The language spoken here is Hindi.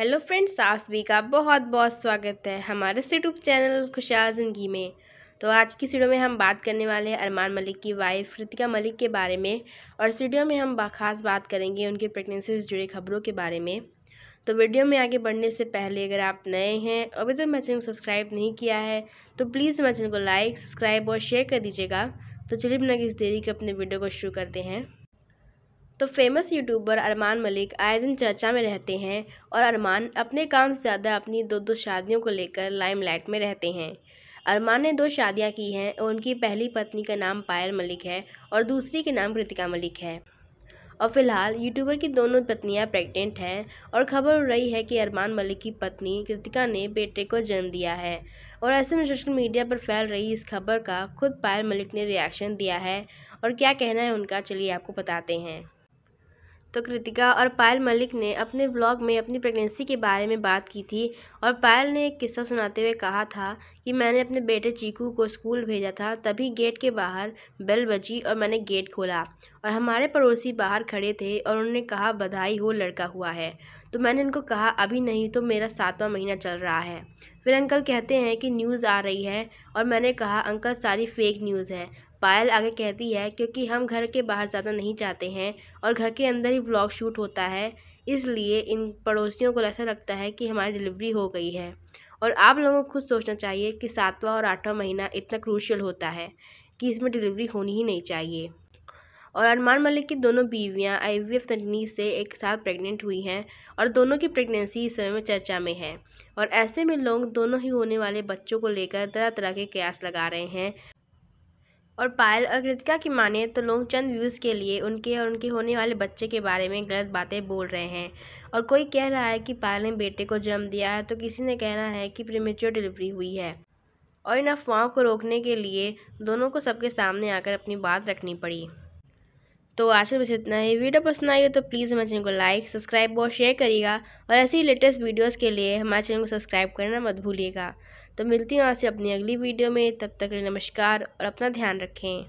हेलो फ्रेंड्स आप सभी का बहुत बहुत स्वागत है हमारे यूट्यूब चैनल खुशहाल ज़िंदगी में तो आज की वीडियो में हम बात करने वाले हैं अरमान मलिक की वाइफ रितिका मलिक के बारे में और इस वीडियो में हम खास बात करेंगे उनकी प्रेगनेंसी से जुड़ी खबरों के बारे में तो वीडियो में आगे बढ़ने से पहले अगर आप नए हैं अभी तक मैं चैनल को सब्सक्राइब नहीं किया है तो प्लीज़ मैं चैनल को लाइक सब्सक्राइब और शेयर कर दीजिएगा तो चलिए बिना किसी देरी के अपने वीडियो को शुरू करते हैं तो फेमस यूट्यूबर अरमान मलिक आए दिन चर्चा में रहते हैं और अरमान अपने काम से ज़्यादा अपनी दो दो शादियों को लेकर लाइमलाइट में रहते हैं अरमान ने दो शादियां की हैं और उनकी पहली पत्नी का नाम पायल मलिक है और दूसरी के नाम कृतिका मलिक है और फिलहाल यूट्यूबर की दोनों पत्नियां प्रेग्नेंट हैं और खबर उड़ रही है कि अरमान मलिक की पत्नी कृतिका ने बेटे को जन्म दिया है और ऐसे में सोशल मीडिया पर फैल रही इस खबर का खुद पायल मलिक ने रिएक्शन दिया है और क्या कहना है उनका चलिए आपको बताते हैं तो कृतिका और पायल मलिक ने अपने ब्लॉग में अपनी प्रेगनेंसी के बारे में बात की थी और पायल ने एक किस्सा सुनाते हुए कहा था कि मैंने अपने बेटे चीकू को स्कूल भेजा था तभी गेट के बाहर बेल बजी और मैंने गेट खोला और हमारे पड़ोसी बाहर खड़े थे और उन्होंने कहा बधाई हो लड़का हुआ है तो मैंने उनको कहा अभी नहीं तो मेरा सातवां महीना चल रहा है फिर अंकल कहते हैं कि न्यूज़ आ रही है और मैंने कहा अंकल सारी फेक न्यूज़ है पायल आगे कहती है क्योंकि हम घर के बाहर ज़्यादा नहीं जाते हैं और घर के अंदर ही ब्लॉग शूट होता है इसलिए इन पड़ोसियों को ऐसा लगता है कि हमारी डिलीवरी हो गई है और आप लोगों को खुद सोचना चाहिए कि सातवां और आठवां महीना इतना क्रूशियल होता है कि इसमें डिलीवरी होनी ही नहीं चाहिए और अरमान मलिक की दोनों बीवियां आईवीएफ तकनीक से एक साथ प्रेग्नेंट हुई हैं और दोनों की प्रेगनेंसी इस समय में चर्चा में है और ऐसे में लोग दोनों ही होने वाले बच्चों को लेकर तरह तरह के कयास लगा रहे हैं और पायल और कृतिका की माने तो लोग चंद व्यूज़ के लिए उनके और उनके होने वाले बच्चे के बारे में गलत बातें बोल रहे हैं और कोई कह रहा है कि पायल ने बेटे को जन्म दिया है तो किसी ने कहना है कि प्रीमेच्योर डिलीवरी हुई है और इन अफवाहों को रोकने के लिए दोनों को सबके सामने आकर अपनी बात रखनी पड़ी तो आज बस इतना ही वीडियो पसंद आई हो तो प्लीज़ हमारे चैनल को लाइक सब्सक्राइब और शेयर करिएगा और ऐसी लेटेस्ट वीडियोस के लिए हमारे चैनल को सब्सक्राइब करना मत भूलिएगा तो मिलती हूँ आपसे अपनी अगली वीडियो में तब तक नमस्कार और अपना ध्यान रखें